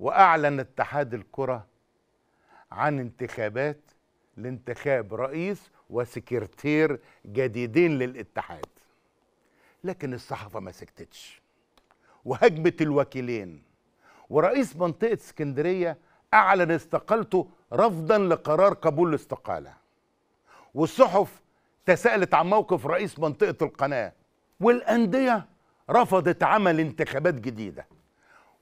وأعلن اتحاد الكرة عن انتخابات لانتخاب رئيس وسكرتير جديدين للاتحاد لكن الصحافة ما سكتتش وهجمت الوكيلين ورئيس منطقة اسكندرية أعلن استقالته رفضا لقرار قبول الاستقالة والصحف تساءلت عن موقف رئيس منطقة القناة والأندية رفضت عمل انتخابات جديدة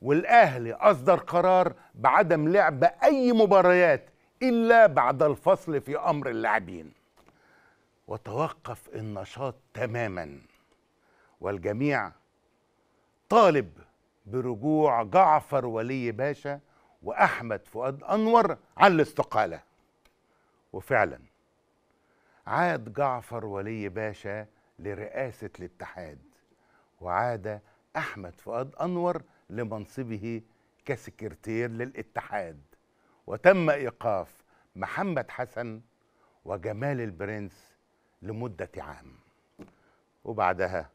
والاهلي اصدر قرار بعدم لعب اي مباريات الا بعد الفصل في امر اللاعبين وتوقف النشاط تماما والجميع طالب برجوع جعفر ولي باشا واحمد فؤاد انور عن الاستقاله وفعلا عاد جعفر ولي باشا لرئاسه الاتحاد وعاد أحمد فؤاد أنور لمنصبه كسكرتير للاتحاد وتم إيقاف محمد حسن وجمال البرنس لمدة عام وبعدها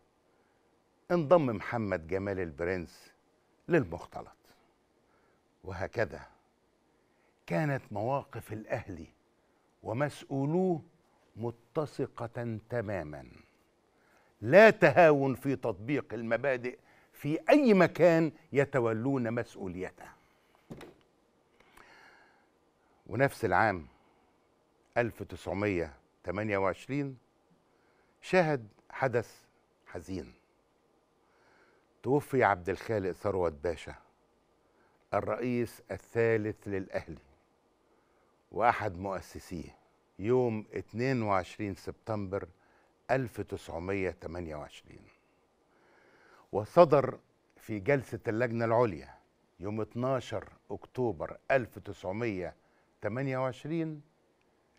انضم محمد جمال البرنس للمختلط وهكذا كانت مواقف الأهلي ومسؤولوه متسقة تماما لا تهاون في تطبيق المبادئ في أي مكان يتولون مسؤوليته ونفس العام 1928 شهد حدث حزين توفي عبد الخالق ثروت باشا الرئيس الثالث للأهلي وأحد مؤسسيه يوم 22 سبتمبر 1928 وصدر في جلسة اللجنة العليا يوم 12 أكتوبر 1928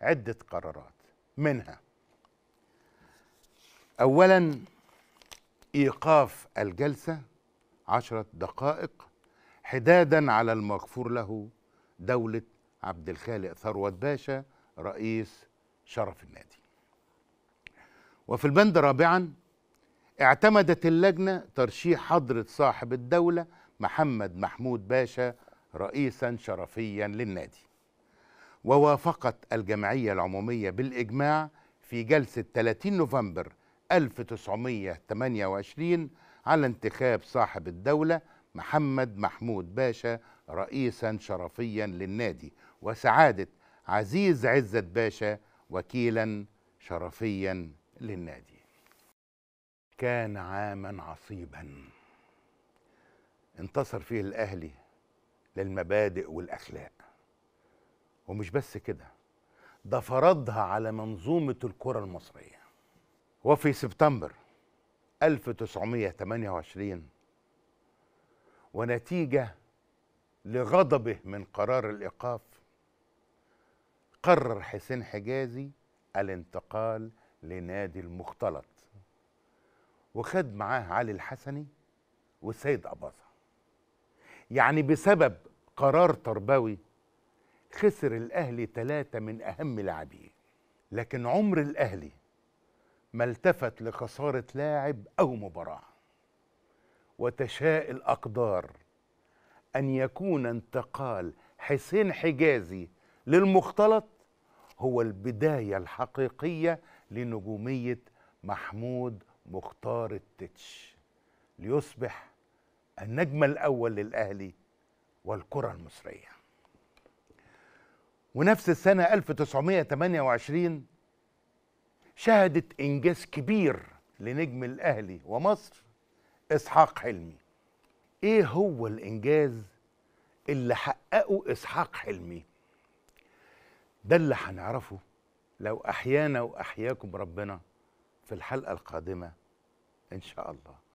عدة قرارات منها أولا إيقاف الجلسة عشرة دقائق حدادا على المغفور له دولة عبد الخالق ثروت باشا رئيس شرف النادي وفي البند رابعا اعتمدت اللجنة ترشيح حضرة صاحب الدولة محمد محمود باشا رئيسا شرفيا للنادي ووافقت الجمعية العمومية بالإجماع في جلسة 30 نوفمبر 1928 على انتخاب صاحب الدولة محمد محمود باشا رئيسا شرفيا للنادي وسعادة عزيز عزت باشا وكيلا شرفيا للنادي كان عاما عصيبا انتصر فيه الاهلي للمبادئ والاخلاق ومش بس كده ده فرضها على منظومه الكره المصريه وفي سبتمبر 1928 ونتيجه لغضبه من قرار الايقاف قرر حسين حجازي الانتقال لنادي المختلط وخد معاه علي الحسني والسيد أباظة يعني بسبب قرار تربوي خسر الأهلي ثلاثة من أهم لاعبيه لكن عمر الأهلي ما التفت لخسارة لاعب أو مباراة وتشاء الأقدار أن يكون انتقال حسين حجازي للمختلط هو البداية الحقيقية لنجومية محمود مختار التتش ليصبح النجم الأول للأهلي والكرة المصرية ونفس السنة 1928 شهدت إنجاز كبير لنجم الأهلي ومصر إسحاق حلمي إيه هو الإنجاز اللي حققه إسحاق حلمي ده اللي هنعرفه لو أحيانا وأحياكم ربنا في الحلقه القادمه ان شاء الله